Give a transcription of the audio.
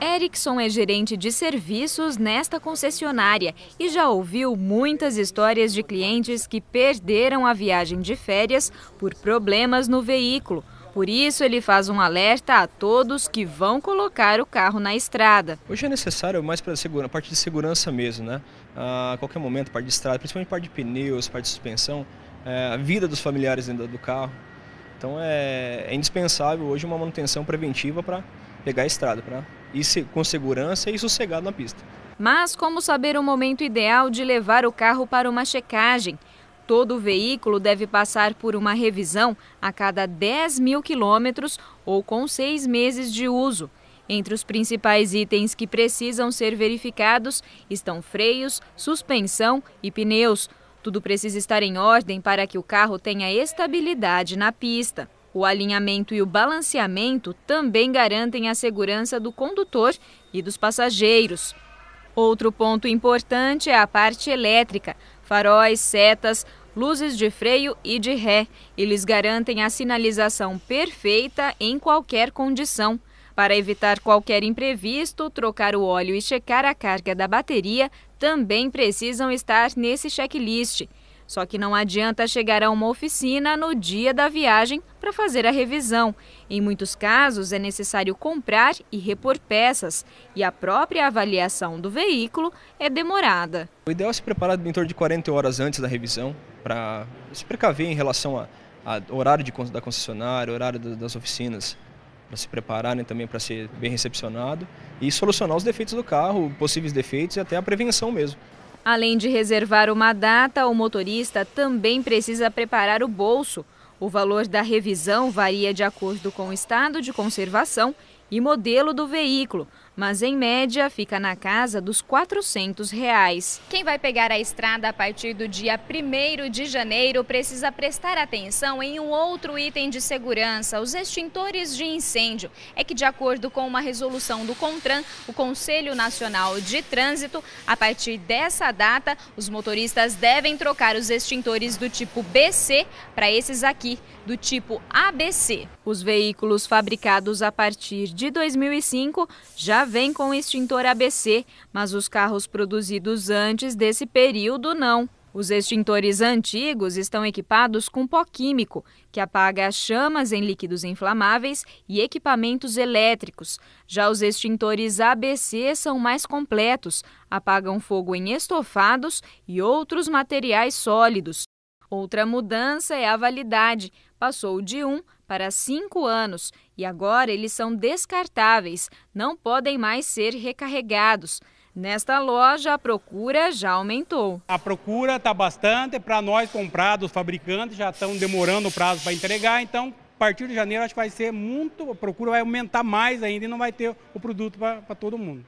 Erickson é gerente de serviços nesta concessionária e já ouviu muitas histórias de clientes que perderam a viagem de férias por problemas no veículo. Por isso, ele faz um alerta a todos que vão colocar o carro na estrada. Hoje é necessário mais para a parte de segurança mesmo, né? A qualquer momento, parte de estrada, principalmente parte de pneus, parte de suspensão, é, a vida dos familiares dentro do carro. Então é, é indispensável hoje uma manutenção preventiva para pegar a estrada, para e com segurança e sossegado na pista. Mas como saber o momento ideal de levar o carro para uma checagem? Todo o veículo deve passar por uma revisão a cada 10 mil quilômetros ou com seis meses de uso. Entre os principais itens que precisam ser verificados estão freios, suspensão e pneus. Tudo precisa estar em ordem para que o carro tenha estabilidade na pista. O alinhamento e o balanceamento também garantem a segurança do condutor e dos passageiros. Outro ponto importante é a parte elétrica: faróis, setas, luzes de freio e de ré. Eles garantem a sinalização perfeita em qualquer condição. Para evitar qualquer imprevisto, trocar o óleo e checar a carga da bateria também precisam estar nesse checklist. Só que não adianta chegar a uma oficina no dia da viagem para fazer a revisão. Em muitos casos, é necessário comprar e repor peças, e a própria avaliação do veículo é demorada. O ideal é se preparar em torno de 40 horas antes da revisão, para se precaver em relação ao horário de, da concessionária, horário das oficinas, para se prepararem também para ser bem recepcionado e solucionar os defeitos do carro, possíveis defeitos e até a prevenção mesmo. Além de reservar uma data, o motorista também precisa preparar o bolso. O valor da revisão varia de acordo com o estado de conservação e modelo do veículo, mas em média fica na casa dos R$ 400. Reais. Quem vai pegar a estrada a partir do dia 1 de janeiro precisa prestar atenção em um outro item de segurança, os extintores de incêndio. É que de acordo com uma resolução do CONTRAN, o Conselho Nacional de Trânsito, a partir dessa data, os motoristas devem trocar os extintores do tipo BC para esses aqui, do tipo ABC. Os veículos fabricados a partir de 2005 já vem com extintor ABC, mas os carros produzidos antes desse período não. Os extintores antigos estão equipados com pó químico, que apaga chamas em líquidos inflamáveis e equipamentos elétricos. Já os extintores ABC são mais completos, apagam fogo em estofados e outros materiais sólidos. Outra mudança é a validade. Passou de um para cinco anos e agora eles são descartáveis, não podem mais ser recarregados. Nesta loja, a procura já aumentou. A procura está bastante. Para nós comprar dos fabricantes, já estão demorando o prazo para entregar. Então, a partir de janeiro, acho que vai ser muito. A procura vai aumentar mais ainda e não vai ter o produto para todo mundo.